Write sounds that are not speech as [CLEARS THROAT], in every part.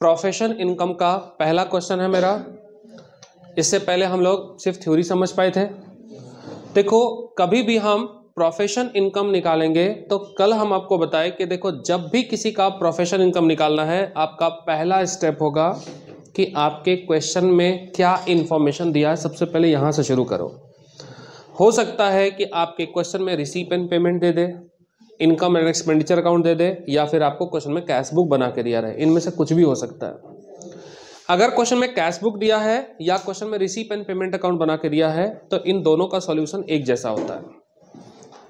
Profession income का पहला question है मेरा इससे पहले हम लोग सिर्फ थ्योरी समझ पाए थे देखो कभी भी हम प्रोफेशन इनकम निकालेंगे तो कल हम आपको बताएं कि देखो जब भी किसी का प्रोफेशन इनकम निकालना है आपका पहला स्टेप होगा कि आपके क्वेश्चन में क्या इन्फॉर्मेशन दिया है सबसे पहले यहाँ से शुरू करो हो सकता है कि आपके क्वेश्चन में रिसीप एंड पेमेंट दे दे इनकम एंड एक्सपेंडिचर अकाउंट दे दे या फिर आपको क्वेश्चन में कैश बुक बना के दिया रहे इनमें से कुछ भी हो सकता है अगर क्वेश्चन में कैश बुक दिया है या क्वेश्चन में रिसीप एंड पेमेंट अकाउंट बना के दिया है तो इन दोनों का सॉल्यूशन एक जैसा होता है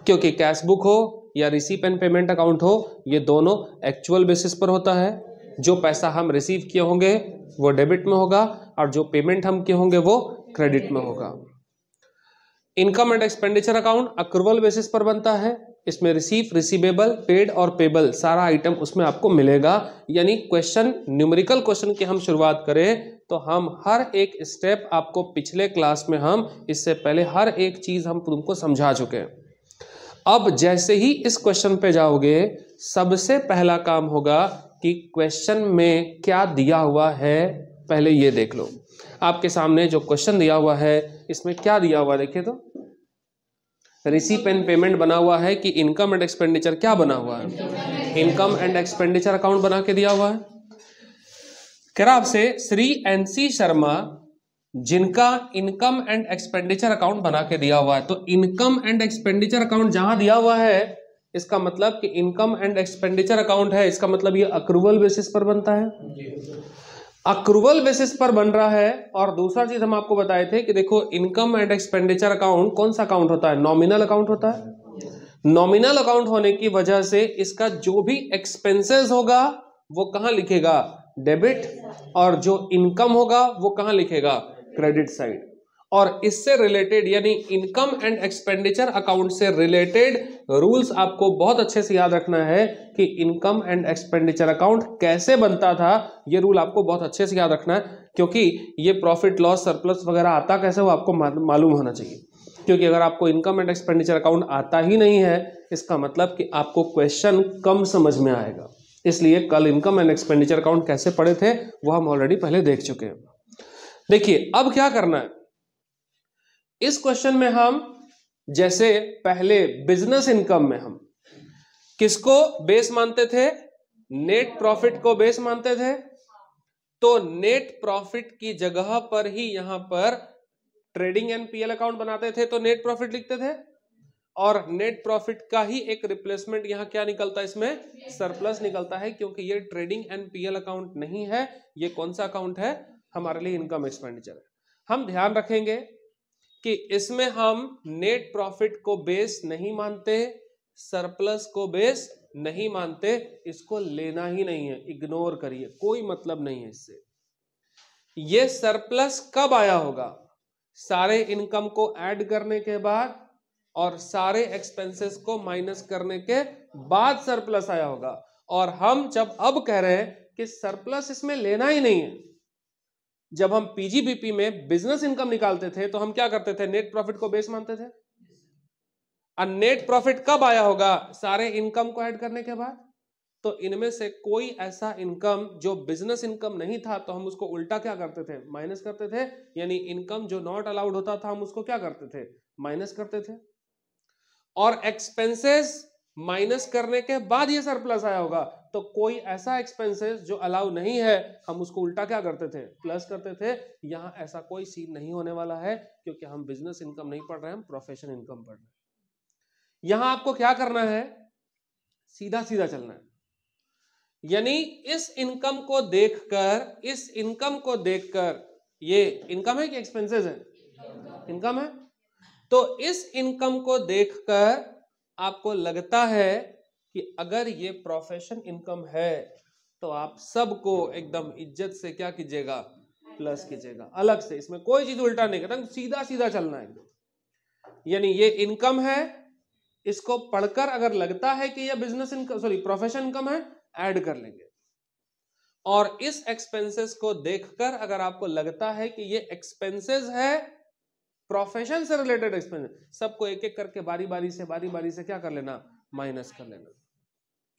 क्योंकि कैश बुक हो या रिसीप एंड पेमेंट अकाउंट हो ये दोनों एक्चुअल बेसिस पर होता है जो पैसा हम रिसीव किए होंगे वो डेबिट में होगा और जो पेमेंट हम किए होंगे वो क्रेडिट में होगा income and expenditure account accrual basis पर बनता है इसमें रिसीव रिसीवेबल पेड और पेबल सारा आइटम उसमें आपको मिलेगा यानी क्वेश्चन न्यूमेरिकल क्वेश्चन की हम शुरुआत करें तो हम हर एक स्टेप आपको पिछले क्लास में हम इससे पहले हर एक चीज़ हम तुमको समझा चुके हैं अब जैसे ही इस क्वेश्चन पे जाओगे सबसे पहला काम होगा कि क्वेश्चन में क्या दिया हुआ है पहले ये देख लो आपके सामने जो क्वेश्चन दिया हुआ है इसमें क्या दिया हुआ देखिए तो रिसीप एंड पेमेंट बना हुआ है कि इनकम एंड एक्सपेंडिचर क्या बना हुआ है इनकम एंड एक्सपेंडिचर अकाउंट बना के दिया हुआ है कह रहा आपसे श्री एन सी शर्मा जिनका इनकम एंड एक्सपेंडिचर अकाउंट बना के दिया हुआ है तो इनकम एंड एक्सपेंडिचर अकाउंट जहां दिया हुआ है इसका मतलब कि इनकम एंड एक्सपेंडिचर अकाउंट है इसका मतलब ये अक्रूवल बेसिस पर बनता है अक्रूवल बेसिस पर बन रहा है और दूसरा चीज हम आपको बताए थे कि देखो इनकम एंड एक्सपेंडिचर अकाउंट कौन सा अकाउंट होता है नॉमिनल अकाउंट होता है नॉमिनल अकाउंट होने की वजह से इसका जो भी एक्सपेंसेस होगा वो कहां लिखेगा डेबिट और जो इनकम होगा वो कहां लिखेगा क्रेडिट साइड और इससे रिलेटेड यानी इनकम एंड एक्सपेंडिचर अकाउंट से रिलेटेड रूल्स आपको बहुत अच्छे से याद रखना है कि इनकम एंड एक्सपेंडिचर अकाउंट कैसे बनता था ये रूल आपको बहुत अच्छे से याद रखना है क्योंकि ये प्रॉफिट लॉस सरप्लस वगैरह आता कैसे वो आपको मालूम होना चाहिए क्योंकि अगर आपको इनकम एंड एक्सपेंडिचर अकाउंट आता ही नहीं है इसका मतलब कि आपको क्वेश्चन कम समझ में आएगा इसलिए कल इनकम एंड एक्सपेंडिचर अकाउंट कैसे पड़े थे वो हम ऑलरेडी पहले देख चुके हैं देखिए अब क्या करना है इस क्वेश्चन में हम जैसे पहले बिजनेस इनकम में हम किसको बेस मानते थे नेट प्रॉफिट को बेस मानते थे तो नेट प्रॉफिट की जगह पर ही यहां पर ट्रेडिंग एंड पीएल अकाउंट बनाते थे तो नेट प्रॉफिट लिखते थे और नेट प्रॉफिट का ही एक रिप्लेसमेंट यहां क्या निकलता है इसमें सरप्लस निकलता है क्योंकि ये ट्रेडिंग एंड पीएल अकाउंट नहीं है ये कौन सा अकाउंट है हमारे लिए इनकम एक्सपेंडिचर है हम ध्यान रखेंगे कि इसमें हम नेट प्रॉफिट को बेस नहीं मानते सरप्लस को बेस नहीं मानते इसको लेना ही नहीं है इग्नोर करिए कोई मतलब नहीं है इससे ये सरप्लस कब आया होगा सारे इनकम को ऐड करने के बाद और सारे एक्सपेंसेस को माइनस करने के बाद सरप्लस आया होगा और हम जब अब कह रहे हैं कि सरप्लस इसमें लेना ही नहीं है जब हम पीजीबीपी में बिजनेस इनकम निकालते थे तो हम क्या करते थे नेट प्रॉफिट को बेस मानते थे और नेट प्रॉफिट कब आया होगा सारे इनकम को ऐड करने के बाद तो इनमें से कोई ऐसा इनकम जो बिजनेस इनकम नहीं था तो हम उसको उल्टा क्या करते थे माइनस करते थे यानी इनकम जो नॉट अलाउड होता था हम उसको क्या करते थे माइनस करते थे और एक्सपेंसेस माइनस करने के बाद ये सरप्लस आया होगा तो कोई ऐसा एक्सपेंसेस जो अलाउ नहीं है हम उसको उल्टा क्या करते थे प्लस करते थे यहाँ ऐसा कोई सीन नहीं होने वाला है क्योंकि हम बिजनेस इनकम नहीं पढ़ रहे हम प्रोफेशन इनकम पढ़ रहे यहां आपको क्या करना है सीधा सीधा चलना है यानी इस इनकम को देखकर इस इनकम को देखकर ये इनकम है कि एक्सपेंसेस है इनकम है तो इस इनकम को देखकर आपको लगता है कि अगर ये प्रोफेशन इनकम है तो आप सबको एकदम इज्जत से क्या कीजिएगा प्लस कीजिएगा अलग से इसमें कोई चीज उल्टा नहीं करना सीधा सीधा चलना है यानी ये इनकम है इसको पढ़कर अगर लगता है कि यह business income sorry profession income है ऐड कर लेंगे और इस एक्सपेंसेस को देखकर अगर आपको लगता है कि ये एक्सपेंसेस है प्रोफेशन से रिलेटेड एक्सपेंसेस सबको एक एक करके बारी बारी से बारी बारी से क्या कर लेना माइनस कर लेना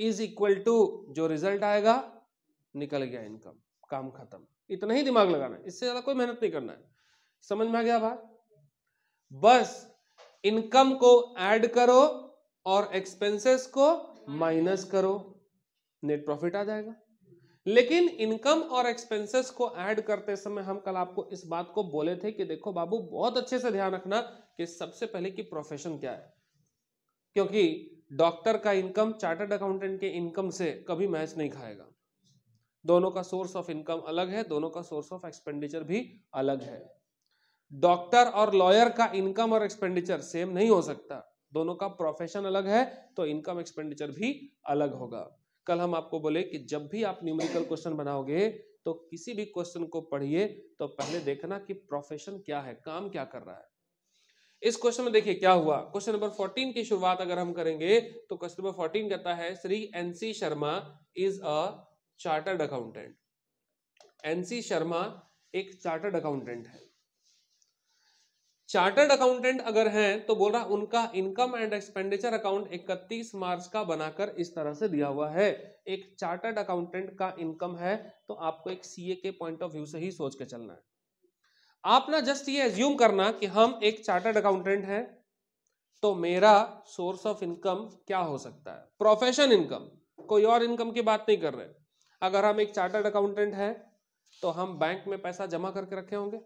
इज इक्वल टू जो रिजल्ट आएगा निकल गया इनकम काम खत्म इतना ही दिमाग लगाना है इससे ज्यादा कोई मेहनत नहीं करना है समझ में आ गया भाई बस इनकम को ऐड करो और एक्सपेंसेस को माइनस करो नेट प्रॉफिट आ जाएगा लेकिन इनकम और एक्सपेंसेस को ऐड करते समय हम कल आपको इस बात को बोले थे कि देखो बाबू बहुत अच्छे से ध्यान रखना कि सबसे पहले की प्रोफेशन क्या है क्योंकि डॉक्टर का इनकम चार्टर्ड अकाउंटेंट के इनकम से कभी मैच नहीं खाएगा दोनों का सोर्स ऑफ इनकम अलग है दोनों का सोर्स ऑफ एक्सपेंडिचर भी अलग है डॉक्टर और लॉयर का इनकम और एक्सपेंडिचर सेम नहीं हो सकता दोनों का प्रोफेशन अलग है तो इनकम एक्सपेंडिचर भी अलग होगा कल हम आपको बोले कि जब भी आप न्यूमेरिकल क्वेश्चन बनाओगे तो किसी भी क्वेश्चन को पढ़िए तो पहले देखना कि प्रोफेशन क्या है काम क्या कर रहा है इस क्वेश्चन में देखिए क्या हुआ क्वेश्चन नंबर 14 की शुरुआत अगर हम करेंगे तो क्वेश्चन नंबर 14 कहता है Shri N C Sharma is a chartered accountant N C Sharma एक चार्टर्ड अकाउंटेंट है चार्टर्ड अकाउंटेंट अगर हैं तो बोल रहा उनका income and expenditure account 31 March का बनाकर इस तरह से दिया हुआ है एक चार्टर्ड अकाउंटेंट का इनकम है तो आपको एक सीए के पॉइंट ऑफ व्यू से ही सोच के चलना है आप ना जस्ट ये एज्यूम करना कि हम एक चार्टर्ड अकाउंटेंट हैं तो मेरा सोर्स ऑफ इनकम क्या हो सकता है प्रोफेशन इनकम कोई और इनकम की बात नहीं कर रहे अगर हम एक चार्टर्ड अकाउंटेंट हैं तो हम बैंक में पैसा जमा करके रखे होंगे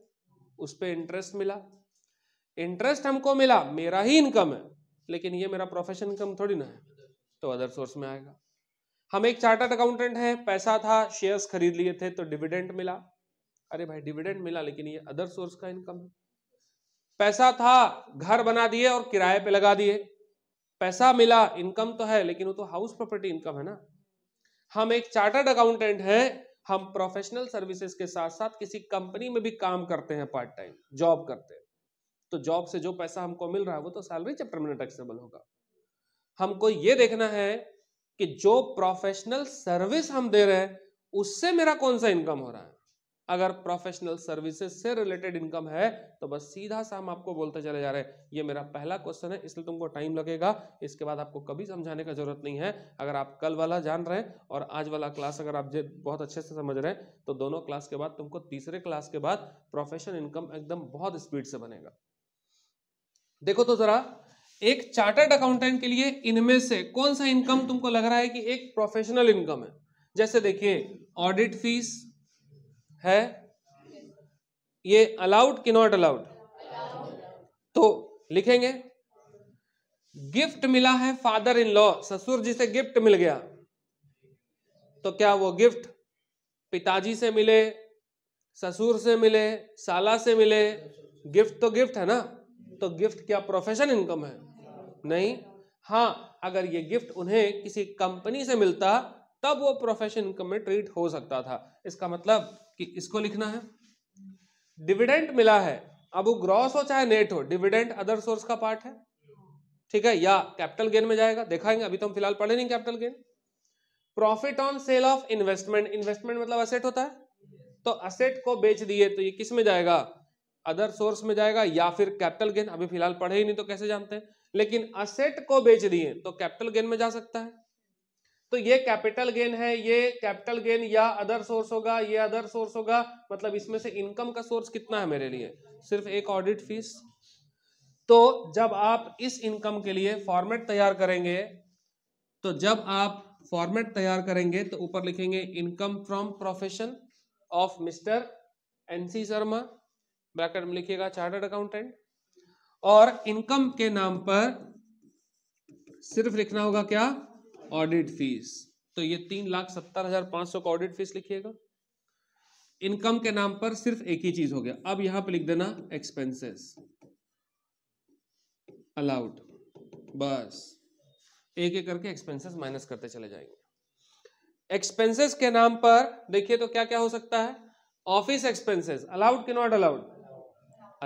उस पर इंटरेस्ट मिला इंटरेस्ट हमको मिला मेरा ही इनकम है लेकिन ये मेरा प्रोफेशन इनकम थोड़ी ना है तो अदर सोर्स में आएगा हम एक चार्टर्ड अकाउंटेंट हैं पैसा था शेयर्स खरीद लिए थे तो डिविडेंड मिला अरे भाई डिविडेंड मिला लेकिन ये अदर सोर्स का इनकम है पैसा था घर बना दिए और किराए पे लगा दिए पैसा मिला इनकम तो है लेकिन वो तो हाउस प्रॉपर्टी इनकम है ना हम एक चार्टर्ड अकाउंटेंट हैं हम प्रोफेशनल सर्विसेज के साथ साथ किसी कंपनी में भी काम करते हैं पार्ट टाइम जॉब करते हैं तो जॉब से जो पैसा हमको मिल रहा है वो तो सैलरी चैप्टर में टैक्सेबल होगा हमको ये देखना है कि जो प्रोफेशनल सर्विस हम दे रहे हैं उससे मेरा कौन सा इनकम हो रहा है अगर प्रोफेशनल सर्विसेज से रिलेटेड इनकम है तो बस सीधा सा हम आपको बोलते चले जा रहे हैं ये मेरा पहला क्वेश्चन है इसलिए तुमको टाइम लगेगा इसके बाद आपको कभी समझाने का जरूरत नहीं है अगर आप कल वाला जान रहे हैं और आज वाला क्लास अगर आप बहुत अच्छे से समझ रहे हैं तो दोनों क्लास के बाद तुमको तीसरे क्लास के बाद प्रोफेशनल इनकम एकदम बहुत स्पीड से बनेगा देखो तो जरा एक चार्टर्ड अकाउंटेंट के लिए इनमें से कौन सा इनकम तुमको लग रहा है कि एक प्रोफेशनल इनकम है जैसे देखिए ऑडिट फीस है ये अलाउड कि नॉट अलाउड तो लिखेंगे गिफ्ट मिला है फादर इन लॉ ससुर जी से गिफ्ट मिल गया तो क्या वो गिफ्ट पिताजी से मिले ससुर से मिले साला से मिले गिफ्ट तो गिफ्ट है ना तो गिफ्ट क्या प्रोफेशन इनकम है नहीं हाँ अगर ये गिफ्ट उन्हें किसी कंपनी से मिलता तब वो प्रोफेशन इनकम में ट्रीट हो सकता था इसका मतलब कि इसको लिखना है डिविडेंट मिला है अब वो ग्रॉस हो चाहे नेट हो डिविडेंट अदर सोर्स का पार्ट है ठीक है या कैपिटल गेन में जाएगा देखाएंगे अभी तो हम फिलहाल पढ़े नहीं capital gain profit on sale of investment investment मतलब असेट होता है तो असेट को बेच दिए तो ये किस में जाएगा अदर सोर्स में जाएगा या फिर कैपिटल गेन अभी फिलहाल पढ़े ही नहीं तो कैसे जानते हैं लेकिन असेट को बेच दिए तो कैपिटल गेन में जा सकता है तो ये कैपिटल गेन है ये कैपिटल गेन या अदर सोर्स होगा ये अदर सोर्स होगा मतलब इसमें से इनकम का सोर्स कितना है मेरे लिए सिर्फ एक ऑडिट फीस तो जब आप इस इनकम के लिए फॉर्मेट तैयार करेंगे तो जब आप फॉर्मेट तैयार करेंगे तो ऊपर लिखेंगे income from profession of mister NC Sharma bracket में लिखिएगा चार्टर्ड अकाउंटेंट और इनकम के नाम पर सिर्फ लिखना होगा क्या ऑडिट फीस तो ये तीन लाख सत्तर हजार पांच सौ का ऑडिट फीस लिखिएगा इनकम के नाम पर सिर्फ एक ही चीज हो गया अब यहां पे लिख देना एक्सपेंसेस अलाउड बस एक एक करके एक्सपेंसेस माइनस करते चले जाएंगे एक्सपेंसेस के नाम पर देखिए तो क्या क्या हो सकता है ऑफिस एक्सपेंसेस अलाउड के नॉट अलाउड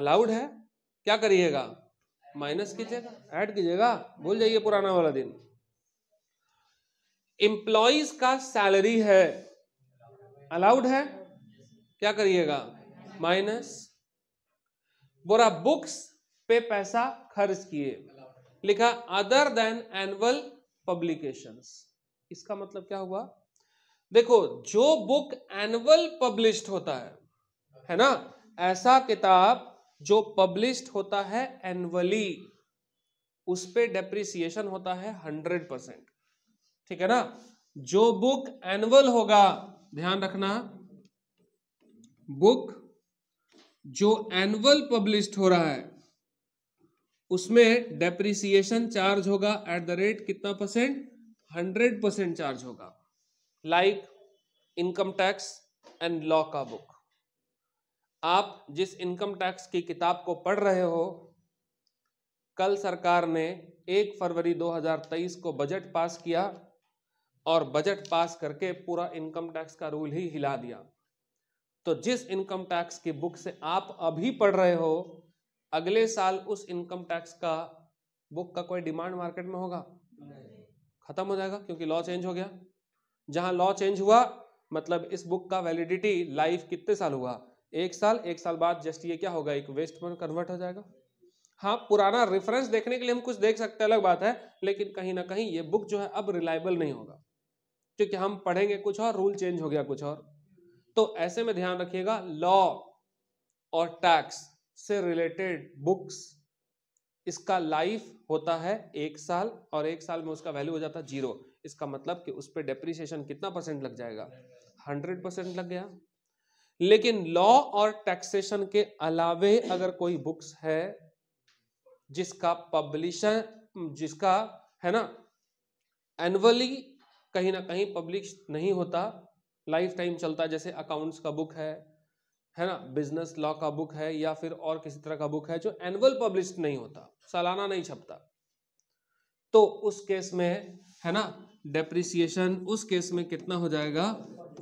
अलाउड है क्या करिएगा माइनस कीजिएगा ऐड कीजिएगा भूल जाइए पुराना वाला दिन एम्प्लॉज का सैलरी है अलाउड है क्या करिएगा माइनस बोरा बुक्स पे पैसा खर्च किए लिखा अदर देन एनुअल पब्लिकेशंस इसका मतलब क्या हुआ देखो जो बुक एनुअल पब्लिश्ड होता है है ना ऐसा किताब जो पब्लिश्ड होता है एनुअली उस पर डेप्रिसिएशन होता है हंड्रेड परसेंट ठीक है ना जो बुक एनुअल होगा ध्यान रखना बुक जो एनुअल पब्लिश हो रहा है उसमें डेप्रिसिएशन चार्ज होगा एट द रेट कितना परसेंट हंड्रेड परसेंट चार्ज होगा like income tax and law का बुक आप जिस इनकम टैक्स की किताब को पढ़ रहे हो कल सरकार ने एक फरवरी 2023 को बजट पास किया और बजट पास करके पूरा इनकम टैक्स का रूल ही हिला दिया तो जिस इनकम टैक्स की बुक से आप अभी पढ़ रहे हो अगले साल उस इनकम टैक्स का बुक का कोई डिमांड मार्केट में होगा खत्म हो जाएगा क्योंकि लॉ चेंज हो गया जहां लॉ चेंज हुआ मतलब इस बुक का वैलिडिटी लाइफ कितने साल हुआ एक साल एक साल बाद जस्ट ये क्या होगा एक वेस्ट में कन्वर्ट हो जाएगा हाँ पुराना रेफरेंस देखने के लिए हम कुछ देख सकते हैं अलग बात है लेकिन कहीं ना कहीं ये बुक जो है अब रिलायबल नहीं होगा क्योंकि हम पढ़ेंगे कुछ और रूल चेंज हो गया कुछ और तो ऐसे में ध्यान रखिएगा लॉ और टैक्स से रिलेटेड बुक्स इसका लाइफ होता है एक साल और एक साल में उसका वैल्यू हो जाता है जीरो इसका मतलब कि उस पर डेप्रिसिएशन कितना परसेंट लग जाएगा हंड्रेड परसेंट लग गया लेकिन लॉ और टैक्सेशन के अलावे अगर कोई बुक्स है जिसका पब्लिशन जिसका है ना एनुअली कहीं ना कहीं पब्लिश नहीं होता लाइफ टाइम चलता जैसे अकाउंट्स का बुक है है ना बिजनेस लॉ का बुक है या फिर और किसी तरह का बुक है जो एनुअल पब्लिश नहीं होता सालाना नहीं छपता तो उस केस में है ना डेप्रिसिएशन उस केस में कितना हो जाएगा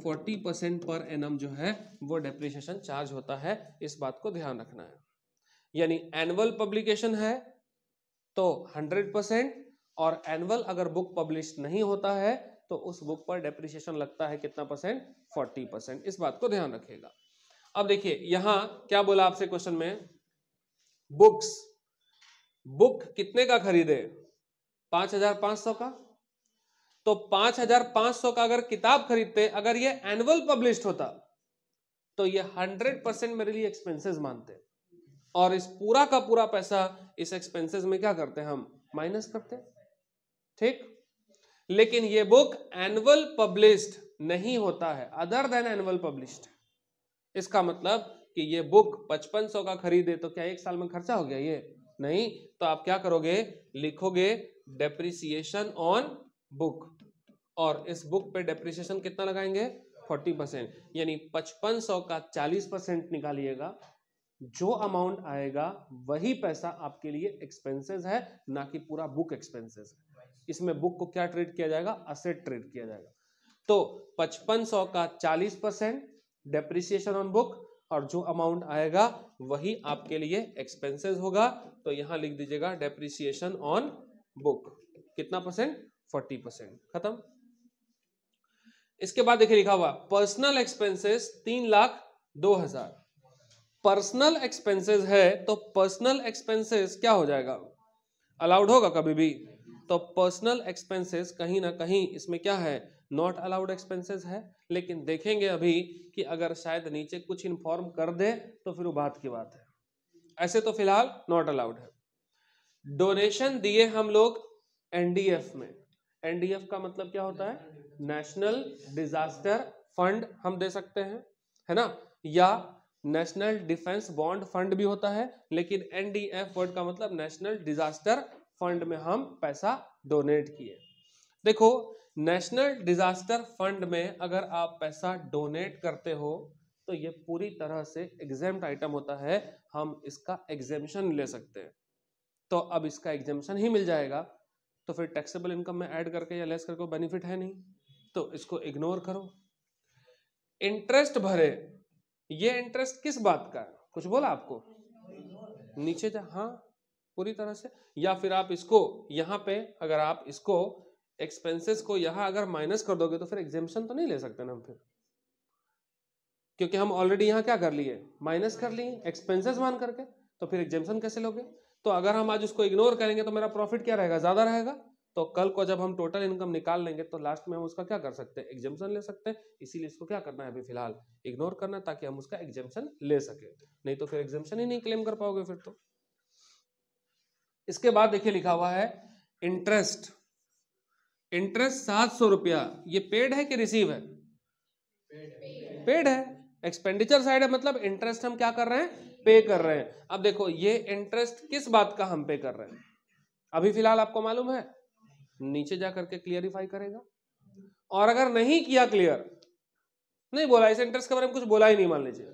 40 परसेंट पर एन जो है वो डेप्रिसिएशन चार्ज होता है इस बात को ध्यान रखना है यानी एनुअल पब्लिकेशन है तो 100 परसेंट और एनुअल अगर बुक पब्लिश नहीं होता है तो उस बुक पर डेप्रिसिएशन लगता है कितना परसेंट फोर्टी परसेंट इस बात को ध्यान रखेगा अब देखिए यहां क्या बोला आपसे क्वेश्चन में बुक्स बुक कितने का खरीदे पांच हजार पांच सौ का तो पांच हजार पांच सौ का अगर किताब खरीदते अगर ये एनुअल पब्लिश होता तो ये हंड्रेड परसेंट मेरे लिए एक्सपेंसेस मानते और इस पूरा का पूरा पैसा इस एक्सपेंसेस में क्या करते हम माइनस करते ठीक लेकिन ये बुक एनुअल पब्लिश्ड नहीं होता है अदर देन एनुअल पब्लिश्ड इसका मतलब कि ये बुक पचपन का खरीदे तो क्या एक साल में खर्चा हो गया ये नहीं तो आप क्या करोगे लिखोगे डेप्रिसिएशन ऑन बुक और इस बुक पे डेप्रिसिएशन कितना लगाएंगे फोर्टी परसेंट यानी पचपन का चालीस परसेंट निकालिएगा जो अमाउंट आएगा वही पैसा आपके लिए एक्सपेंसेस है ना कि पूरा बुक एक्सपेंसेस है इसमें बुक को क्या ट्रेड किया जाएगा असेट ट्रेड किया जाएगा तो पचपन सौ का चालीस परसेंट डेप्रिसिएशन ऑन बुक और जो अमाउंट आएगा वही आपके लिए एक्सपेंसेस होगा तो यहां लिख दीजिएगा डेप्रिसिएशन ऑन बुक कितना परसेंट फोर्टी परसेंट खत्म इसके बाद देखिए लिखा हुआ पर्सनल एक्सपेंसेस तीन लाख दो हजार पर्सनल एक्सपेंसेस है तो पर्सनल एक्सपेंसेस क्या हो जाएगा अलाउड होगा कभी भी तो पर्सनल एक्सपेंसेस कहीं ना कहीं इसमें क्या है नॉट अलाउड एक्सपेंसेस है लेकिन देखेंगे अभी कि अगर शायद नीचे कुछ इन्फॉर्म कर दे तो फिर वो बात की बात है ऐसे तो फिलहाल नॉट अलाउड है डोनेशन दिए हम लोग एनडीएफ में एनडीएफ का मतलब क्या होता है नेशनल डिजास्टर फंड हम दे सकते हैं है ना या नेशनल डिफेंस बॉन्ड फंड भी होता है लेकिन एनडीएफ वर्ड का मतलब नेशनल डिजास्टर फंड में हम पैसा डोनेट किए देखो नेशनल डिजास्टर फंड में अगर आप पैसा डोनेट करते हो तो ये पूरी तरह से एग्जाम आइटम होता है हम इसका एग्जेम्शन ले सकते हैं तो अब इसका एग्जेम्शन ही मिल जाएगा तो फिर टैक्सेबल इनकम में ऐड करके या लेस करके बेनिफिट है नहीं तो इसको इग्नोर करो इंटरेस्ट भरे ये इंटरेस्ट किस बात का कुछ बोला आपको नीचे जा हाँ पूरी तरह से या फिर आप इसको यहाँ पे अगर आप इसको एक्सपेंसेस को यहाँ अगर माइनस कर दोगे तो फिर एग्जेम्पन तो नहीं ले सकते ना हम फिर क्योंकि हम ऑलरेडी यहाँ क्या कर लिए माइनस कर लिए एक्सपेंसेस मान करके तो फिर एग्जेम्पन कैसे लोगे तो अगर हम आज उसको इग्नोर करेंगे तो मेरा प्रॉफिट क्या रहेगा ज़्यादा रहेगा तो कल को जब हम टोटल इनकम निकाल लेंगे तो लास्ट में हम उसका क्या कर सकते हैं एग्जेम्पन ले सकते हैं इसीलिए इसको क्या करना है अभी फिलहाल इग्नोर करना ताकि हम उसका एग्जेपन ले सके नहीं तो फिर एग्जेपन ही नहीं क्लेम कर पाओगे फिर तो इसके बाद देखिए लिखा हुआ है इंटरेस्ट इंटरेस्ट सात सौ रुपया ये पेड है कि रिसीव है पेड है एक्सपेंडिचर साइड है मतलब इंटरेस्ट हम क्या कर रहे हैं पे कर रहे हैं अब देखो ये इंटरेस्ट किस बात का हम पे कर रहे हैं अभी फिलहाल आपको मालूम है नीचे जा करके क्लियरिफाई करेगा और अगर नहीं किया क्लियर नहीं बोला इस इंटरेस्ट के बारे में कुछ बोला ही नहीं मान लीजिए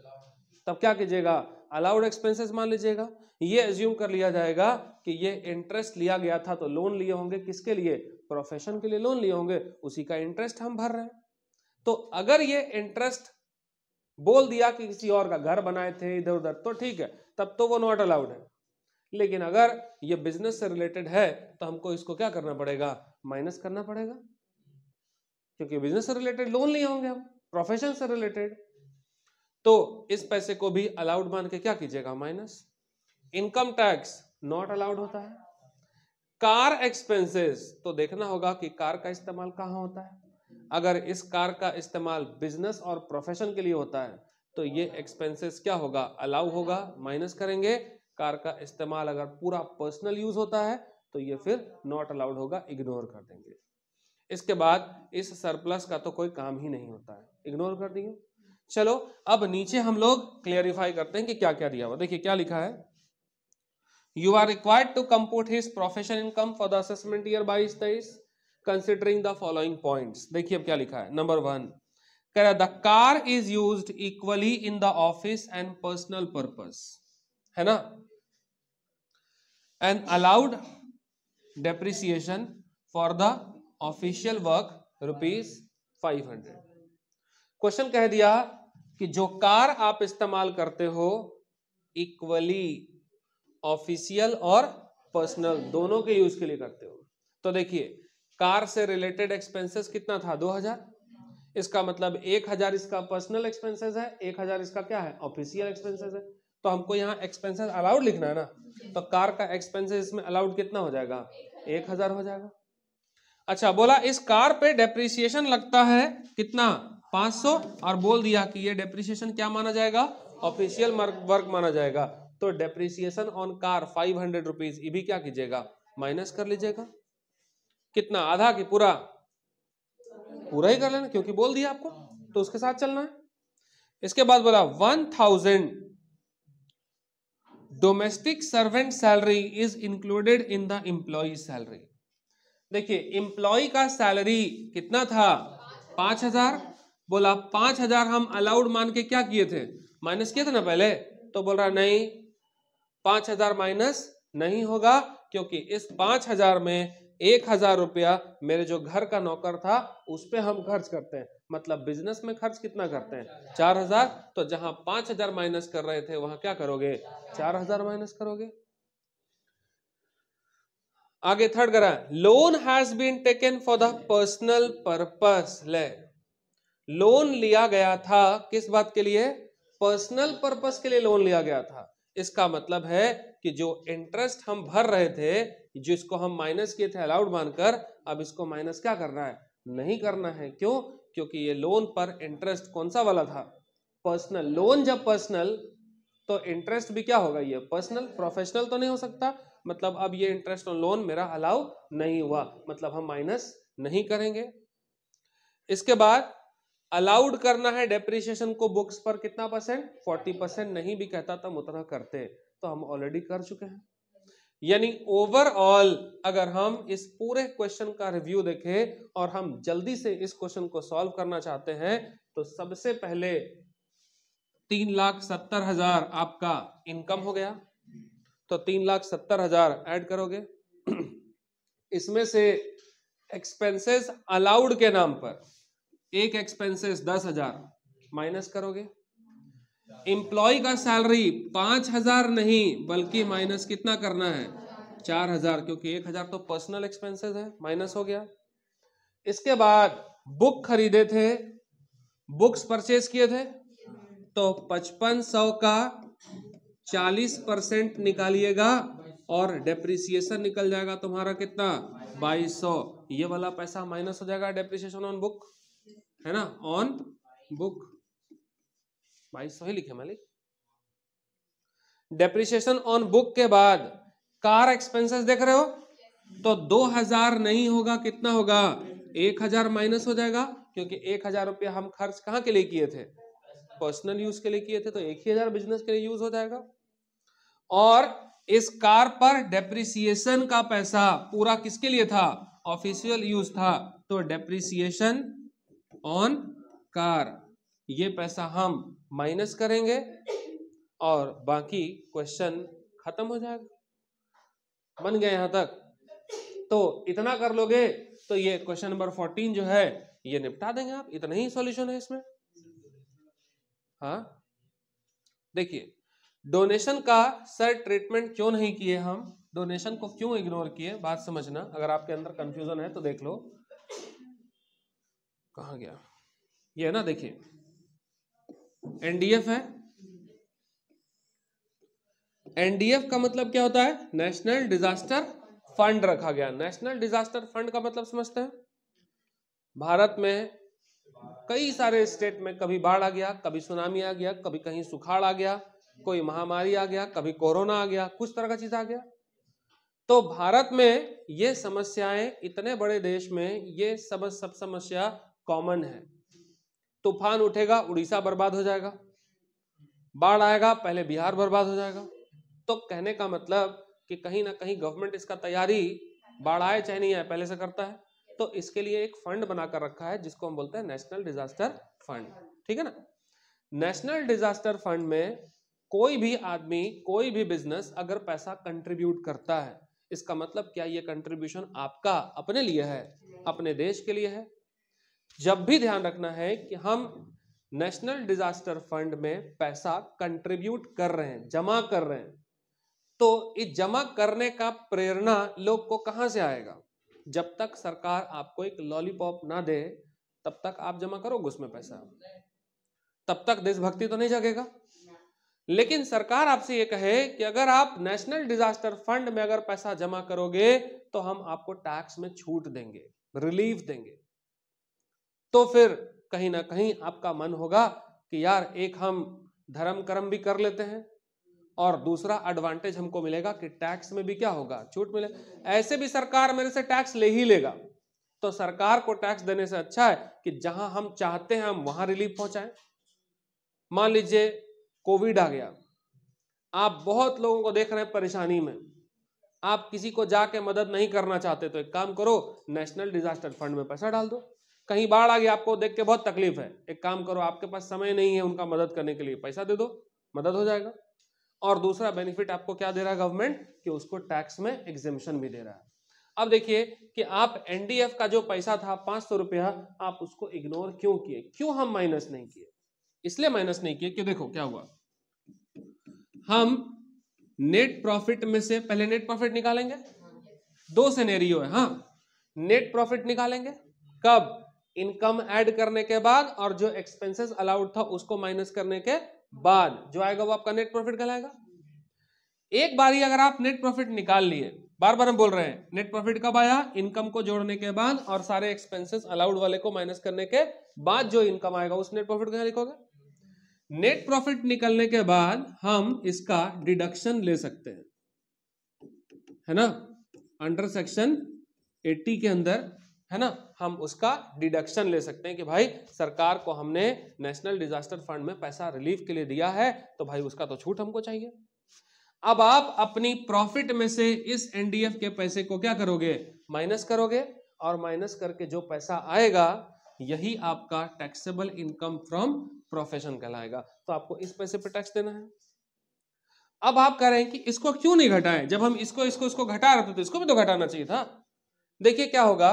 तब क्या कीजिएगा अलाउड एक्सपेंसेस मान लीजिएगा ये एज्यूम कर लिया जाएगा कि ये इंटरेस्ट लिया गया था तो लोन लिए होंगे किसके लिए प्रोफेशन के लिए लोन लिए होंगे उसी का इंटरेस्ट हम भर रहे हैं तो अगर ये इंटरेस्ट बोल दिया कि किसी और का घर बनाए थे इधर उधर तो ठीक है तब तो वो नॉट अलाउड है लेकिन अगर ये बिजनेस से रिलेटेड है तो हमको इसको क्या करना पड़ेगा माइनस करना पड़ेगा क्योंकि बिजनेस से रिलेटेड लोन लिए होंगे हम प्रोफेशन से रिलेटेड तो इस पैसे को भी अलाउड मान के क्या कीजिएगा minus income tax not allowed होता है कार एक्सपेंसेस तो देखना होगा कि कार का इस्तेमाल कहाँ होता है अगर इस कार का इस्तेमाल बिजनेस और प्रोफेशन के लिए होता है तो ये एक्सपेंसेस क्या होगा अलाउ होगा माइनस करेंगे कार का इस्तेमाल अगर पूरा पर्सनल यूज होता है तो ये फिर नॉट अलाउड होगा इग्नोर कर देंगे इसके बाद इस सरप्लस का तो कोई काम ही नहीं होता है इग्नोर कर दिए चलो अब नीचे हम लोग क्लियरिफाई करते हैं कि क्या क्या दिया हुआ देखिए क्या लिखा है you are required to compute his profession income for the assessment year बाईस तेईस कंसिडरिंग द फॉलोइंग पॉइंट देखिए अब क्या लिखा है नंबर वन कह रहा the car is use equally in the office and personal purpose है ना and allowed depreciation for the official work rupees five hundred question कह दिया कि जो कार आप इस्तेमाल करते हो इक्वली ऑफिशियल और पर्सनल दोनों के यूज के लिए करते हो तो देखिए कार से रिलेटेड एक्सपेंसेस कितना था 2000 इसका मतलब 1000 इसका पर्सनल एक्सपेंसेस है 1000 इसका क्या है ऑफिशियल एक्सपेंसेस है तो हमको यहाँ एक्सपेंसेस अलाउड लिखना है ना तो कार का एक्सपेंसेस इसमें अलाउड कितना हो जाएगा एक हजार हो जाएगा अच्छा बोला इस कार पे डेप्रिसिएशन लगता है कितना 500 और बोल दिया कि ये डेप्रिसिएशन क्या माना जाएगा ऑफिशियल वर्क माना जाएगा तो depreciation on car five hundred rupees ये भी क्या कीजिएगा माइनस कर लीजिएगा कितना आधा की पूरा पूरा ही कर लेना क्योंकि बोल दिया आपको तो उसके साथ चलना है इसके बाद बोला one thousand domestic servant salary is included in the employ salary देखिए इंप्लॉई का सैलरी कितना था पांच हजार बोला पांच हजार हम अलाउड मान के क्या किए थे माइनस किए थे ना पहले तो बोल रहा नहीं पांच हजार माइनस नहीं होगा क्योंकि इस पांच हजार में एक हजार रुपया मेरे जो घर का नौकर था उस पर हम खर्च करते हैं मतलब बिजनेस में खर्च कितना करते हैं चार हजार तो जहां पांच हजार माइनस कर रहे थे वहां क्या करोगे चार हजार माइनस करोगे आगे थर्ड ग्रह loan has been taken for the personal purpose ले लोन लिया गया था किस बात के लिए पर्सनल पर्पस के लिए लोन लिया गया था इसका मतलब है कि जो इंटरेस्ट हम भर रहे थे जिसको हम माइनस किए थे अलाउड मानकर अब इसको माइनस क्या करना है नहीं करना है क्यों क्योंकि ये लोन पर इंटरेस्ट कौन सा वाला था पर्सनल लोन जब पर्सनल तो इंटरेस्ट भी क्या होगा ये पर्सनल प्रोफेशनल तो नहीं हो सकता मतलब अब ये इंटरेस्ट ऑन लोन मेरा अलाउ नहीं हुआ मतलब हम माइनस नहीं करेंगे इसके बाद अलाउड करना है डेप्रिसिएशन को बुक्स पर कितना परसेंट फोर्टी परसेंट नहीं भी कहता तो उतना करते तो हम ऑलरेडी कर चुके हैं यानी ओवरऑल अगर हम इस पूरे क्वेश्चन का रिव्यू देखें और हम जल्दी से इस क्वेश्चन को सॉल्व करना चाहते हैं तो सबसे पहले तीन लाख सत्तर हजार आपका इनकम हो गया तो तीन लाख सत्तर हजार एड करोगे [CLEARS THROAT] इसमें से एक्सपेंसेस अलाउड के नाम पर एक एक्सपेंसेस दस हजार माइनस करोगे एम्प्लॉय का सैलरी पांच हजार नहीं बल्कि माइनस कितना करना है चार हजार क्योंकि एक हजार तो पर्सनल एक्सपेंसेस है माइनस हो गया इसके बाद बुक खरीदे थे बुक्स परचेज किए थे तो पचपन सौ का चालीस परसेंट निकालिएगा और डेप्रिसिएशन निकल जाएगा तुम्हारा कितना बाईस सौ ये वाला पैसा माइनस हो जाएगा डेप्रिसिएशन ऑन बुक है ना ऑन बुक बाईस सौ ही लिखे मालिक डेप्रिशिएशन ऑन बुक के बाद कार एक्सपेंसेस देख रहे हो तो दो हजार नहीं होगा कितना होगा एक हजार माइनस हो जाएगा क्योंकि एक हजार रुपया हम खर्च कहां के लिए किए थे पर्सनल यूज के लिए किए थे तो एक ही हजार बिजनेस के लिए यूज हो जाएगा और इस कार पर डेप्रिसिएशन का पैसा पूरा किसके लिए था ऑफिशियल यूज था तो डेप्रिसिएशन ऑन कार ये पैसा हम माइनस करेंगे और बाकी क्वेश्चन खत्म हो जाएगा बन गया यहां तक तो इतना कर लोगे तो ये क्वेश्चन नंबर फोर्टीन जो है ये निपटा देंगे आप इतना ही सॉल्यूशन है इसमें हाँ देखिए डोनेशन का सर ट्रीटमेंट क्यों नहीं किए हम डोनेशन को क्यों इग्नोर किए बात समझना अगर आपके अंदर कंफ्यूजन है तो देख लो कहा गया ये है ना देखिए एनडीएफ है एनडीएफ का मतलब क्या होता है नेशनल डिजास्टर फंड रखा गया नेशनल डिजास्टर फंड का मतलब समझते हैं भारत में कई सारे स्टेट में कभी बाढ़ आ गया कभी सुनामी आ गया कभी कहीं सुखाड़ आ गया कोई महामारी आ गया कभी कोरोना आ गया कुछ तरह का चीज आ गया तो भारत में ये समस्याएं इतने बड़े देश में ये सब सब समस्या कॉमन है तूफान उठेगा उड़ीसा बर्बाद हो जाएगा बाढ़ आएगा पहले बिहार बर्बाद हो जाएगा तो कहने का मतलब कि कहीं ना कहीं गवर्नमेंट इसका तैयारी बाढ़ आए चाहे नहीं आए पहले से करता है तो इसके लिए एक फंड बनाकर रखा है जिसको हम बोलते हैं नेशनल डिजास्टर फंड ठीक है ना नेशनल डिजास्टर फंड में कोई भी आदमी कोई भी बिजनेस अगर पैसा कंट्रीब्यूट करता है इसका मतलब क्या ये कंट्रीब्यूशन आपका अपने लिए है अपने देश के लिए है जब भी ध्यान रखना है कि हम नेशनल डिजास्टर फंड में पैसा कंट्रीब्यूट कर रहे हैं जमा कर रहे हैं तो इस जमा करने का प्रेरणा लोग को कहां से आएगा जब तक सरकार आपको एक लॉलीपॉप ना दे तब तक आप जमा करोगे उसमें पैसा तब तक देशभक्ति तो नहीं जगेगा लेकिन सरकार आपसे ये कहे कि अगर आप नेशनल डिजास्टर फंड में अगर पैसा जमा करोगे तो हम आपको टैक्स में छूट देंगे रिलीफ देंगे तो फिर कहीं ना कहीं आपका मन होगा कि यार एक हम धर्म कर्म भी कर लेते हैं और दूसरा एडवांटेज हमको मिलेगा कि टैक्स में भी क्या होगा छूट मिले ऐसे भी सरकार मेरे से टैक्स ले ही लेगा तो सरकार को टैक्स देने से अच्छा है कि जहां हम चाहते हैं हम वहां रिलीफ पहुंचाएं मान लीजिए कोविड आ गया आप बहुत लोगों को देख रहे हैं परेशानी में आप किसी को जाके मदद नहीं करना चाहते तो एक काम करो नेशनल डिजास्टर फंड में पैसा डाल दो कहीं बाढ़ आ गया आपको देख के बहुत तकलीफ है एक काम करो आपके पास समय नहीं है उनका मदद करने के लिए पैसा दे दो मदद हो जाएगा और दूसरा बेनिफिट आपको क्या दे रहा है गवर्नमेंट कि उसको टैक्स में एग्जिमिशन भी दे रहा है अब देखिए कि आप एनडीएफ का जो पैसा था पांच सौ रुपया आप उसको इग्नोर क्यों किए क्यों हम माइनस नहीं किए इसलिए माइनस नहीं किए कि देखो क्या हुआ हम नेट प्रॉफिट में से पहले नेट प्रॉफिट निकालेंगे दो सिनेरियो है हाँ नेट प्रॉफिट निकालेंगे कब इनकम ऐड करने के बाद और जो एक्सपेंसेस अलाउड था उसको माइनस करने के बाद जो आएगा वो आपका नेट प्रॉफिट कहलाएगा एक बार ही अगर आप नेट प्रॉफिट निकाल लिए बार बार हम बोल रहे हैं नेट प्रॉफिट कब आया इनकम को जोड़ने के बाद और सारे एक्सपेंसेस अलाउड वाले को माइनस करने के बाद जो इनकम आएगा उस नेट प्रॉफिट क्या लिखोगे नेट प्रॉफिट निकलने के बाद हम इसका डिडक्शन ले सकते हैं है ना अंडर सेक्शन 80 के अंदर है ना हम उसका डिडक्शन ले सकते हैं कि भाई सरकार को हमने नेशनल डिजास्टर फंड में पैसा रिलीफ के लिए दिया है तो भाई उसका तो छूट हमको चाहिए अब आप अपनी प्रॉफिट में से इस एनडीएफ के पैसे को क्या करोगे माइनस करोगे और माइनस करके जो पैसा आएगा यही आपका टैक्सेबल इनकम फ्रॉम प्रोफेशन कहलाएगा तो आपको इस पैसे पर टैक्स देना है अब आप कह रहे हैं कि इसको क्यों नहीं घटाएं जब हम इसको इसको इसको घटा रहे थे तो इसको भी तो घटाना चाहिए था देखिए क्या होगा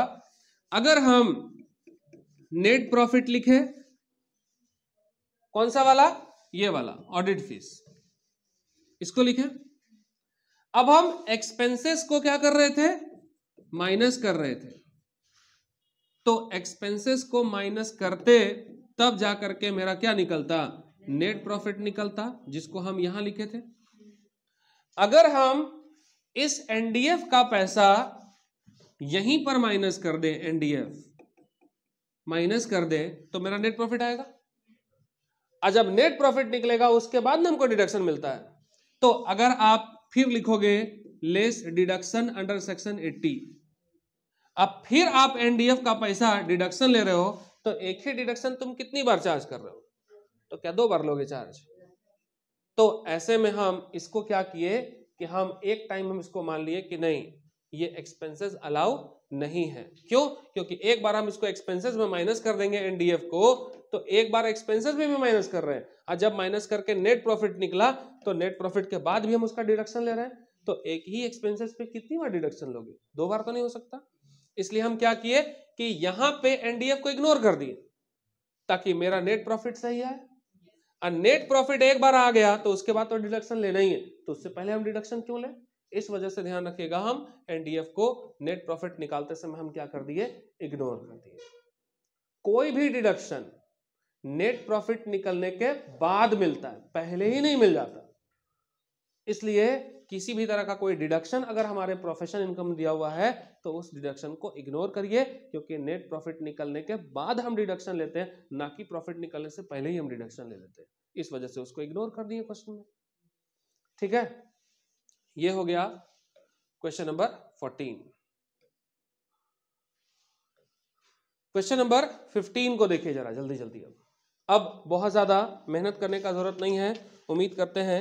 अगर हम नेट प्रॉफिट लिखे कौन सा वाला ये वाला ऑडिट फीस इसको लिखे अब हम एक्सपेंसेस को क्या कर रहे थे माइनस कर रहे थे तो एक्सपेंसेस को माइनस करते तब जा करके मेरा क्या निकलता नेट प्रॉफिट निकलता जिसको हम यहां लिखे थे अगर हम इस एनडीएफ का पैसा यहीं पर माइनस कर दे एनडीएफ माइनस कर दे तो मेरा नेट प्रॉफिट आएगा और जब नेट प्रॉफिट निकलेगा उसके बाद हमको डिडक्शन मिलता है तो अगर आप फिर लिखोगे लेस डिडक्शन अंडर सेक्शन 80 अब फिर आप एनडीएफ का पैसा डिडक्शन ले रहे हो तो एक ही डिडक्शन तुम कितनी बार चार्ज कर रहे हो तो क्या दो बार लोगे चार्ज तो ऐसे में हम इसको क्या किए कि हम एक टाइम हम इसको मान लिए कि नहीं ये एक्सपेंसेस अलाउ नहीं है क्यों क्योंकि एक बार हम इसको एक्सपेंसेस में माइनस कर देंगे एनडीएफ को तो एक बार एक्सपेंसेस में भी माइनस कर रहे हैं और जब माइनस करके नेट प्रॉफिट निकला तो नेट प्रॉफिट के बाद भी हम उसका डिडक्शन ले रहे हैं तो एक ही एक्सपेंसेस पे कितनी बार डिडक्शन लोगे दो बार तो नहीं हो सकता इसलिए हम क्या किए कि यहां पे एनडीएफ को इग्नोर कर दिए ताकि मेरा नेट प्रॉफिट सही आए और नेट प्रॉफिट एक बार आ गया तो उसके बाद तो डिडक्शन लेना ही है तो उससे पहले हम डिडक्शन क्यों लें इस वजह से ध्यान रखिएगा हम एनडीएफ को नेट प्रॉफिट निकालते समय हम क्या कर दिए इग्नोर कर दिए कोई भी डिडक्शन नेट प्रॉफिट निकलने के बाद मिलता है पहले ही नहीं मिल जाता इसलिए किसी भी तरह का कोई डिडक्शन अगर हमारे प्रोफेशन इनकम दिया हुआ है तो उस डिडक्शन को इग्नोर करिए क्योंकि नेट प्रॉफिट निकलने के बाद हम डिडक्शन लेते हैं ना कि प्रॉफिट निकलने से पहले ही हम डिडक्शन ले लेते हैं इस वजह से उसको इग्नोर कर दिए क्वेश्चन में ठीक है ये हो गया question number fourteen question number fifteen को देखिए जरा जल्दी जल्दी अब अब बहुत ज़्यादा मेहनत करने का ज़रूरत नहीं है उम्मीद करते हैं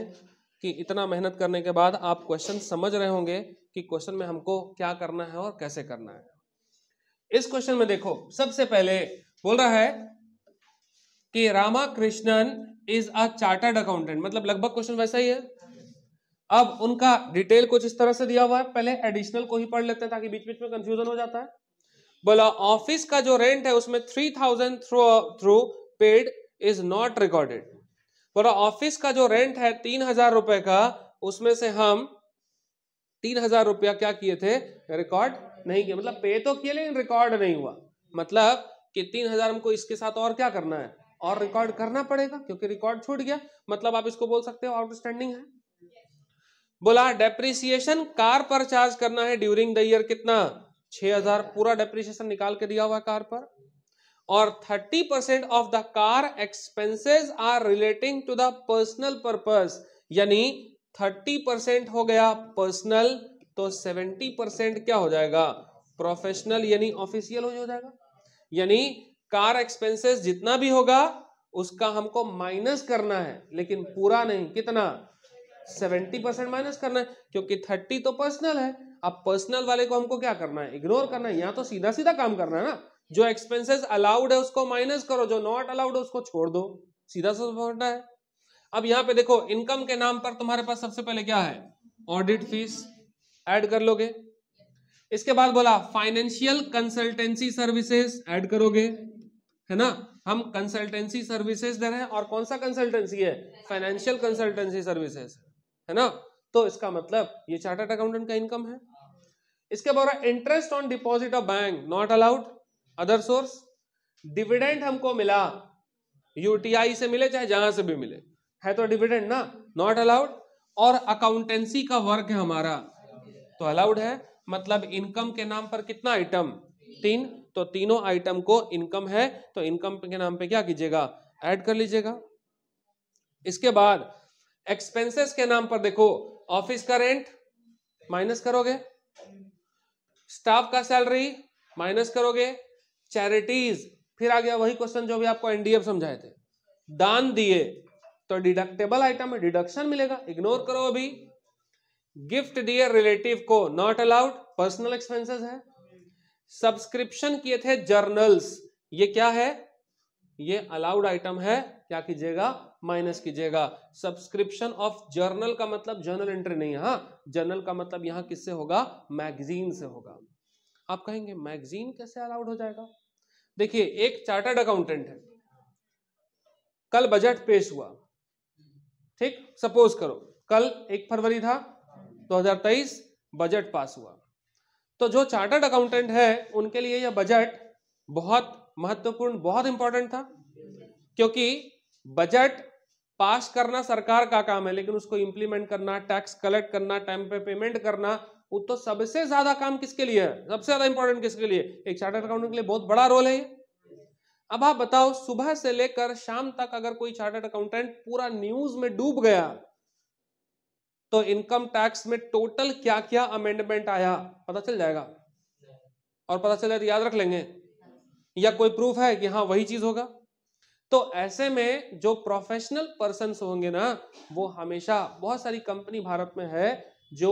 कि इतना मेहनत करने के बाद आप क्वेश्चन समझ रहे होंगे कि क्वेश्चन में हमको क्या करना है और कैसे करना है इस क्वेश्चन में देखो सबसे पहले बोल रहा है कि Ramakrishnan is a chartered accountant मतलब लगभग क्वेश्चन वैसा ही है अब उनका डिटेल कुछ इस तरह से दिया हुआ है पहले एडिशनल को ही पढ़ लेते हैं ताकि बीच बीच में कंफ्यूजन हो जाता है बोला ऑफिस का जो रेंट है उसमें three thousand through paid is not recorded बोला ऑफिस का जो रेंट है तीन हजार रुपए का उसमें से हम तीन हजार रुपया क्या किए थे रिकॉर्ड नहीं किया मतलब पे तो किए लेकिन रिकॉर्ड नहीं हुआ मतलब कि तीन हजार हमको इसके साथ और क्या करना है और रिकॉर्ड करना पड़ेगा क्योंकि रिकॉर्ड छूट गया मतलब आप इसको बोल सकते हो आउटस्टैंडिंग है बोला डेप्रिसिएशन कार पर चार्ज करना है ड्यूरिंग द ईयर कितना 6000 पूरा डेप्रिसिएशन निकाल के दिया हुआ कार पर और 30 percent of the car expenses are relating to the personal purpose यानी 30 हो गया पर्सनल तो 70 परसेंट क्या हो जाएगा प्रोफेशनल यानी ऑफिशियल हो जाएगा यानी कार एक्सपेंसेस जितना भी होगा उसका हमको माइनस करना है लेकिन पूरा नहीं कितना सेवेंटी परसेंट माइनस करना है क्योंकि थर्टी तो पर्सनल है अब पर्सनल वाले को हमको क्या करना है इग्नोर करना है यहाँ तो सीधा सीधा काम करना है ना जो एक्सपेंसेस अलाउड है उसको माइनस करो जो नॉट अलाउड है उसको छोड़ दो सीधा सीधा है अब यहाँ पे देखो इनकम के नाम पर तुम्हारे पास सबसे पहले क्या है ऑडिट फीस एड कर लोगे इसके बाद बोला फाइनेंशियल कंसल्टेंसी सर्विसेज ऐड करोगे है ना हम कंसल्टेंसी सर्विसेज दे रहे हैं और कौन सा कंसल्टेंसी है फाइनेंशियल कंसल्टेंसी सर्विसेज है ना तो इसका मतलब ये चार्टर्ड अकाउंटेंट का इनकम है इसके बारा interest on deposit of bank not allowed other source dividend हमको मिला यूटीआई से मिले चाहे जहां से भी मिले है तो डिविडेंड ना नॉट अलाउड और अकाउंटेंसी का वर्क है हमारा तो अलाउड है मतलब इनकम के नाम पर कितना आइटम तीन तो तीनों आइटम को इनकम है तो इनकम के नाम पे क्या कीजिएगा ऐड कर लीजिएगा इसके बाद एक्सपेंसेस के नाम पर देखो ऑफिस का रेंट माइनस करोगे स्टाफ का सैलरी माइनस करोगे चैरिटीज फिर आ गया वही क्वेश्चन जो भी आपको एनडीएफ समझाए थे दान दिए तो डिडक्टेबल आइटम में डिडक्शन मिलेगा इग्नोर करो अभी गिफ्ट दिए रिलेटिव को नॉट अलाउड पर्सनल एक्सपेंसेस है सब्सक्रिप्शन किए थे जर्नल्स ये क्या है ये अलाउड आइटम है क्या कीजिएगा माइनस कीजिएगा सब्सक्रिप्शन ऑफ जर्नल का मतलब जर्नल एंट्री नहीं है जर्नल हाँ? का मतलब यहाँ किससे होगा मैगजीन से होगा आप कहेंगे मैगजीन कैसे अलाउड हो जाएगा देखिए एक चार्टर्ड अकाउंटेंट है कल बजट पेश हुआ ठीक सपोज करो कल एक फरवरी था 2023 बजट पास हुआ तो जो चार्टर्ड अकाउंटेंट है उनके लिए यह बजट बहुत महत्वपूर्ण बहुत इंपॉर्टेंट था क्योंकि बजट पास करना सरकार का काम है लेकिन उसको इंप्लीमेंट करना टैक्स कलेक्ट करना टाइम पे पेमेंट करना वो तो सबसे ज्यादा काम किसके लिए है सबसे ज्यादा इंपॉर्टेंट किसके लिए एक चार्टर्ड अकाउंटेंट के लिए बहुत बड़ा रोल है ये अब आप बताओ सुबह से लेकर शाम तक अगर कोई चार्टर्ड अकाउंटेंट पूरा न्यूज में डूब गया तो इनकम टैक्स में टोटल क्या क्या अमेंडमेंट आया पता चल जाएगा और पता जाए तो याद रख लेंगे या कोई प्रूफ है कि हाँ वही चीज होगा तो ऐसे में जो प्रोफेशनल पर्सन होंगे ना वो हमेशा बहुत सारी कंपनी भारत में है जो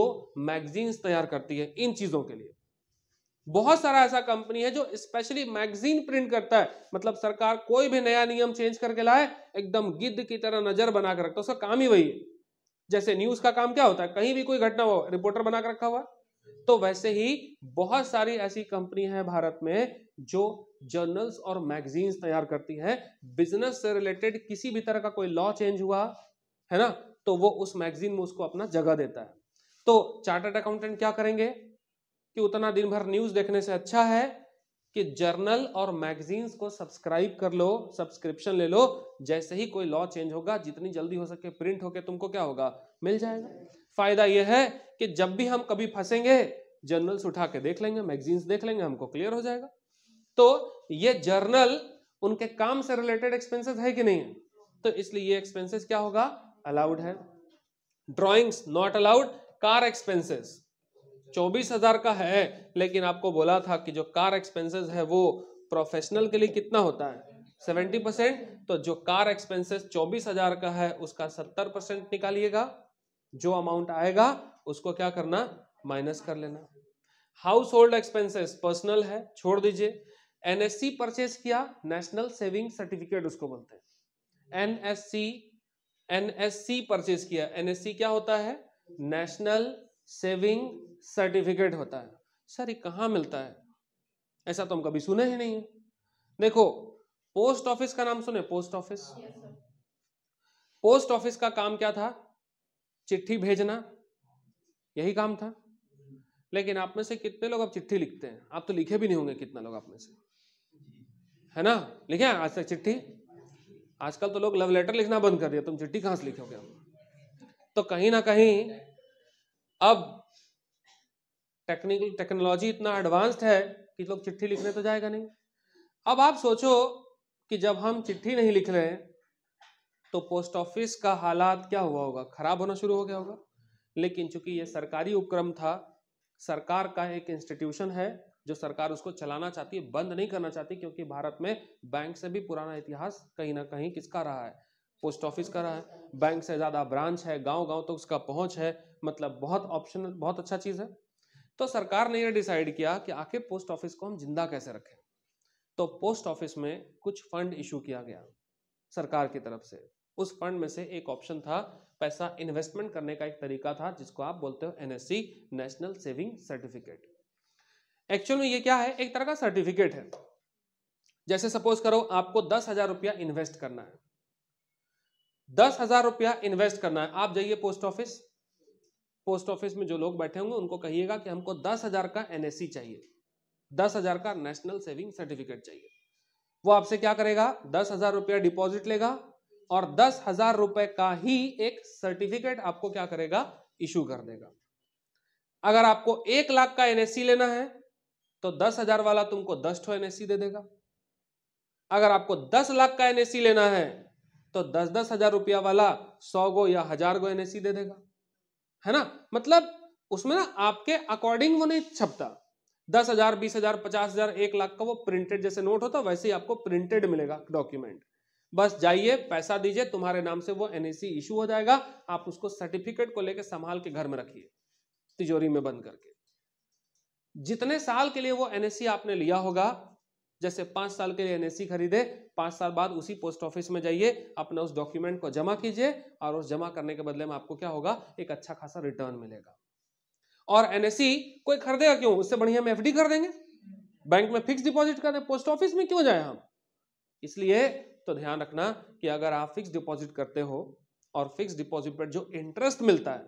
मैगजीन्स तैयार करती है इन चीजों के लिए बहुत सारा ऐसा कंपनी है जो स्पेशली मैगजीन प्रिंट करता है मतलब सरकार कोई भी नया नियम चेंज करके लाए एकदम गिद्ध की तरह नजर बनाकर रखता है उसका काम ही वही है जैसे न्यूज का काम क्या होता है कहीं भी कोई घटना हो रिपोर्टर बनाकर रखा हुआ तो वैसे ही बहुत सारी ऐसी कंपनी है भारत में जो जर्नल्स और मैगजीन्स तैयार करती हैं बिजनेस से रिलेटेड किसी भी तरह का कोई लॉ चेंज हुआ है ना तो वो उस मैगजीन में उसको अपना जगह देता है तो चार्टर्ड अकाउंटेंट क्या करेंगे कि उतना दिन भर न्यूज देखने से अच्छा है कि जर्नल और मैगजीन्स को सब्सक्राइब कर लो सब्सक्रिप्शन ले लो जैसे ही कोई लॉ चेंज होगा जितनी जल्दी हो सके प्रिंट होके तुमको क्या होगा मिल जाएगा फायदा यह है कि जब भी हम कभी फंसेंगे जर्नल्स उठा के देख लेंगे मैगजीन्स देख लेंगे हमको क्लियर हो जाएगा तो ये जर्नल उनके काम से रिलेटेड एक्सपेंसेस है कि नहीं है तो इसलिए ये एक्सपेंसेस क्या होगा अलाउड है drawings not allowed car expenses चौबीस हजार का है लेकिन आपको बोला था कि जो कार एक्सपेंसेस है वो प्रोफेशनल के लिए कितना होता है सेवेंटी परसेंट तो जो कार एक्सपेंसेस चौबीस हजार का है उसका सत्तर परसेंट निकालिएगा जो अमाउंट आएगा उसको क्या करना माइनस कर लेना हाउस होल्ड एक्सपेंसेस पर्सनल है छोड़ दीजिए एनएससी परचेज किया नेशनल सेविंग सर्टिफिकेट उसको बोलते हैं एनएससी एनएससी परचेज किया एनएससी क्या होता है नेशनल सेविंग सर्टिफिकेट होता है सर ये कहाँ मिलता है ऐसा तो हम कभी सुने ही नहीं है देखो पोस्ट ऑफिस का नाम सुने पोस्ट ऑफिस पोस्ट ऑफिस का काम क्या था चिट्ठी भेजना यही काम था हम्म। लेकिन आप में से कितने लोग अब चिट्ठी लिखते हैं आप तो लिखे भी नहीं होंगे कितना लोग आप में से है ना लिखे आज तक चिट्ठी आजकल तो लोग लव लेटर लिखना बंद कर दिया तुम चिट्ठी कहां से लिखोगे तो कहीं ना कहीं अब टेक्निकल टेक्नोलॉजी इतना एडवांस्ड है कि लोग चिट्ठी लिखने तो जाएगा नहीं अब आप सोचो कि जब हम चिट्ठी नहीं लिख रहे तो पोस्ट ऑफिस का हालात क्या हुआ होगा खराब होना शुरू हो गया होगा लेकिन चूंकि ये सरकारी उपक्रम था सरकार का एक इंस्टीट्यूशन है जो सरकार उसको चलाना चाहती है बंद नहीं करना चाहती क्योंकि भारत में बैंक से भी पुराना इतिहास कहीं ना कहीं किसका रहा है पोस्ट ऑफिस का रहा है बैंक से ज़्यादा ब्रांच है गांव गांव तक तो उसका पहुंच है मतलब बहुत ऑप्शन बहुत अच्छा चीज़ है तो सरकार ने यह डिसाइड किया कि आखिर पोस्ट ऑफिस को हम जिंदा कैसे रखें तो पोस्ट ऑफिस में कुछ फंड इशू किया गया सरकार की तरफ से उस फंड में से एक ऑप्शन था पैसा इन्वेस्टमेंट करने का एक तरीका था जिसको आप बोलते हो NSC national saving certificate actual में ये क्या है एक तरह का सर्टिफिकेट है जैसे सपोज करो आपको दस हजार रुपया इन्वेस्ट करना है दस हजार रुपया इन्वेस्ट करना है आप जाइए पोस्ट ऑफिस पोस्ट ऑफिस में जो लोग बैठे होंगे उनको कहिएगा कि हमको दस हजार का एनएससी चाहिए दस हजार का नेशनल सेविंग सर्टिफिकेट चाहिए वो आपसे क्या करेगा दस हजार रुपया डिपॉजिट लेगा और दस हजार रुपए का ही एक सर्टिफिकेट आपको क्या करेगा इशू कर देगा अगर आपको एक लाख का एनएससी लेना है तो दस हजार वाला तुमको दस ठो एनएससी दे देगा अगर आपको दस लाख का एनएससी लेना है तो दस दस हजार रुपया वाला सौ गो या हजार गो एनएससी दे देगा है ना मतलब उसमें ना आपके अकॉर्डिंग वो नहीं छपता दस हजार बीस हजार पचास हजार एक लाख का वो प्रिंटेड जैसे नोट होता वैसे ही आपको प्रिंटेड मिलेगा डॉक्यूमेंट बस जाइए पैसा दीजिए तुम्हारे नाम से वो एनएसी इशू हो जाएगा आप उसको सर्टिफिकेट को लेकर संभाल के घर में रखिए तिजोरी में बंद करके जितने साल के लिए वो एनएससी आपने लिया होगा जैसे पांच साल के लिए एनएससी खरीदे पांच साल बाद उसी पोस्ट ऑफिस में जाइए अपना उस डॉक्यूमेंट को जमा कीजिए और उस जमा करने के बदले में आपको क्या होगा एक अच्छा खासा रिटर्न मिलेगा और एनएससी कोई खरीदेगा क्यों उससे बढ़िया हम एफडी कर देंगे बैंक में फिक्स डिपॉजिट करें पोस्ट ऑफिस में क्यों जाए हम इसलिए तो ध्यान रखना कि अगर आप फिक्स डिपॉजिट करते हो और फिक्स डिपॉजिट पर जो इंटरेस्ट मिलता है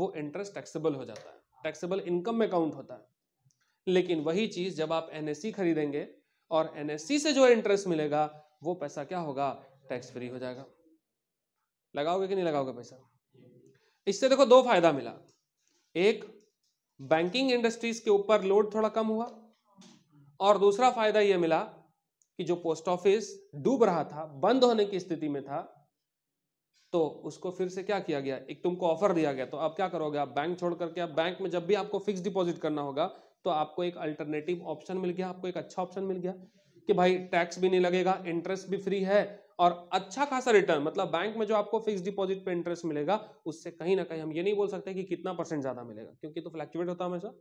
वो इंटरेस्ट टैक्सेबल हो जाता है टैक्सेबल इनकम में काउंट होता है लेकिन वही चीज़ जब आप एन e खरीदेंगे और एन e से जो इंटरेस्ट मिलेगा वो पैसा क्या होगा टैक्स फ्री हो जाएगा लगाओगे कि नहीं लगाओगे पैसा इससे देखो दो फायदा मिला एक बैंकिंग इंडस्ट्रीज के ऊपर लोड थोड़ा कम हुआ और दूसरा फायदा यह मिला कि जो पोस्ट ऑफिस डूब रहा था बंद होने की स्थिति में था तो उसको फिर से क्या किया गया एक तुमको ऑफर दिया गया तो आप क्या करोगे आप बैंक छोड़ करके आप बैंक में जब भी आपको फिक्स डिपॉजिट करना होगा तो आपको एक अल्टरनेटिव ऑप्शन मिल गया आपको एक अच्छा ऑप्शन मिल गया कि भाई टैक्स भी नहीं लगेगा इंटरेस्ट भी फ्री है और अच्छा खासा रिटर्न मतलब बैंक में जो आपको फिक्स डिपॉजिट पे इंटरेस्ट मिलेगा उससे कहीं ना कहीं हम ये नहीं बोल सकते कि कितना परसेंट ज्यादा मिलेगा क्योंकि तो फ्लैक्चुएट होता है हमेशा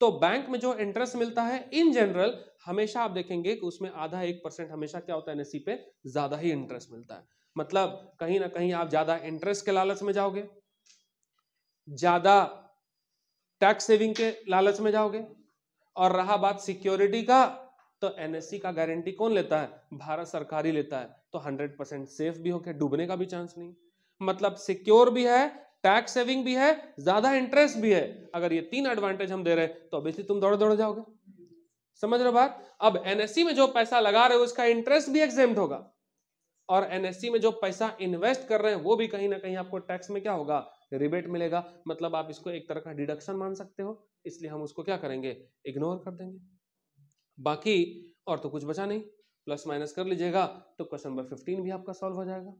तो बैंक में जो इंटरेस्ट मिलता है इन जनरल हमेशा आप देखेंगे कि उसमें आधा एक परसेंट हमेशा क्या होता है एनएससी पे ज्यादा ही इंटरेस्ट मिलता है मतलब कहीं ना कहीं आप ज्यादा इंटरेस्ट के लालच में जाओगे ज्यादा टैक्स सेविंग के लालच में जाओगे और रहा बात सिक्योरिटी का तो एनएससी का गारंटी कौन लेता है भारत सरकार ही लेता है तो 100 परसेंट सेफ भी होकर डूबने का भी चांस नहीं मतलब सिक्योर भी है टैक्स सेविंग भी है ज्यादा इंटरेस्ट भी है अगर ये तीन एडवांटेज हम दे रहे हैं तो ऑब्वियसली तुम दौड़े दौड़े जाओगे समझ रहे बात अब एनएससी में जो पैसा लगा रहे हो उसका इंटरेस्ट भी एग्जेम होगा और एनएससी में जो पैसा इन्वेस्ट कर रहे हैं वो भी कहीं ना कहीं आपको टैक्स में क्या होगा रिबेट मिलेगा मतलब आप इसको एक तरह का डिडक्शन मान सकते हो इसलिए हम उसको क्या करेंगे इग्नोर कर देंगे बाकी और तो कुछ बचा नहीं प्लस माइनस कर लीजिएगा तो क्वेश्चन नंबर फिफ्टीन भी आपका सॉल्व हो जाएगा